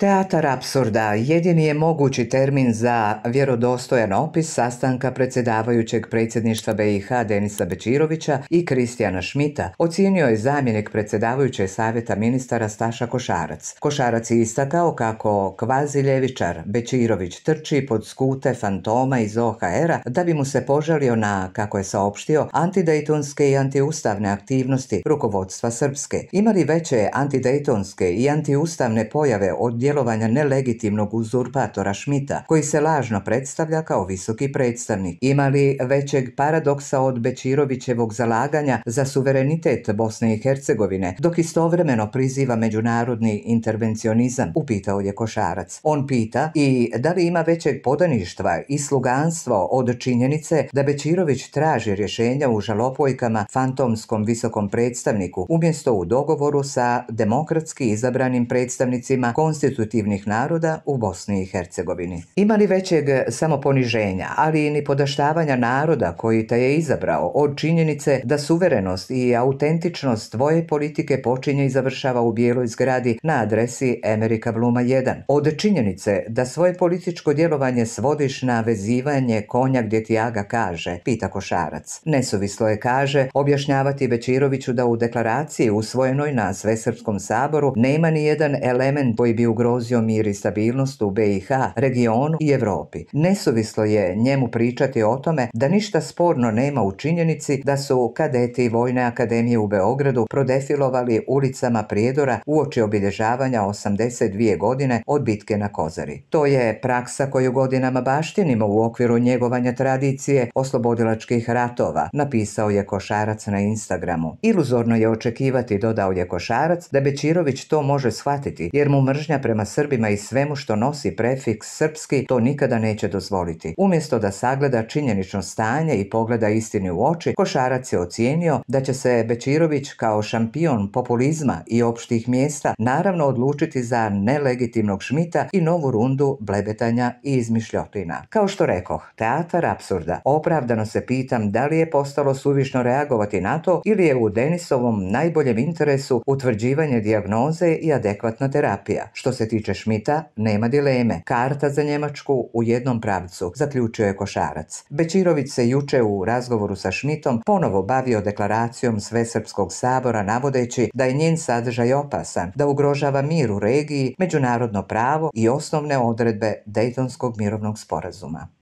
Teatar apsurda jedini je mogući termin za vjerodostojan opis sastanka predsjedavajućeg predsjedništva BiH Denisa Bečirovića i Kristijana Šmita, ocijenio je zamjenik predsjedavajuće savjeta ministara Staša Košarac. Košarac je istakao kako kvazi ljevičar Bečirović trči pod skute fantoma iz OHR-a da bi mu se požalio na, kako je saopštio, antidejtonske i antiustavne aktivnosti rukovodstva Srpske. Imali veće antidejtonske i antiustavne pojave od djelovanja nelegitimnog uzurpatora Šmita, koji se lažno predstavlja kao visoki predstavnik. Ima li većeg paradoksa od Bečirovićevog zalaganja za suverenitet Bosne i Hercegovine, dok istovremeno priziva međunarodni intervencionizam, upitao je Košarac. On pita i da li ima većeg podaništva i sluganstvo od činjenice da Bečirović traži rješenja u žalopojkama fantomskom visokom predstavniku, umjesto u dogovoru sa demokratski izabranim predstavnicima konstitucionalnog konstitutivnih naroda u Bosni i Hercegovini. Ima li većeg samoponiženja, ali i ni podaštavanja naroda koji te je izabrao od činjenice da suverenost i autentičnost tvoje politike počinje i završava u bijeloj zgradi na adresi Amerika Bluma 1. Od činjenice da svoje političko djelovanje svodiš na vezivanje konja gdje ti Aga kaže, pita Košarac. Nesuvislo je kaže objašnjavati Bečiroviću da u deklaraciji usvojenoj na Svesrpskom saboru nema ni jedan element koji bi ugrožio ugrozio mir i stabilnost u BiH, regionu i Europi. Nesuvislo je njemu pričati o tome da ništa sporno nema u činjenici da su kadeti Vojne akademije u Beogradu prodefilovali ulicama Prijedora uoči obilježavanja 82 godine od bitke na Kozari. To je praksa koju godinama baštinimo u okviru njegovanja tradicije oslobodilačkih ratova, napisao je Košarac na Instagramu. Iluzorno je očekivati, dodao je Košarac, da Bečirović to može shvatiti, jer mu mržnja prema Srbima i svemu što nosi prefiks srpski to nikada neće dozvoliti. Umjesto da sagleda činjenično stanje i pogleda istini u oči, Košarac je ocijenio da će se Bečirović kao šampion populizma i opštih mjesta naravno odlučiti za nelegitimnog Šmita i novu rundu blebetanja i izmišljotina. Kao što rekoh, teatar apsurda. Opravdano se pitam da li je postalo suvišno reagovati na to ili je u Denisovom najboljem interesu utvrđivanje dijagnoze i adekvatna terapija. Što se tiče Šmita, nema dileme. Karta za Njemačku u jednom pravcu, zaključio je Košarac. Bečirović se juče u razgovoru sa Šmitom ponovo bavio deklaracijom Svesrpskog sabora navodeći da je njen sadržaj opasan, da ugrožava mir u regiji, međunarodno pravo i osnovne odredbe Dejtonskog mirovnog sporazuma.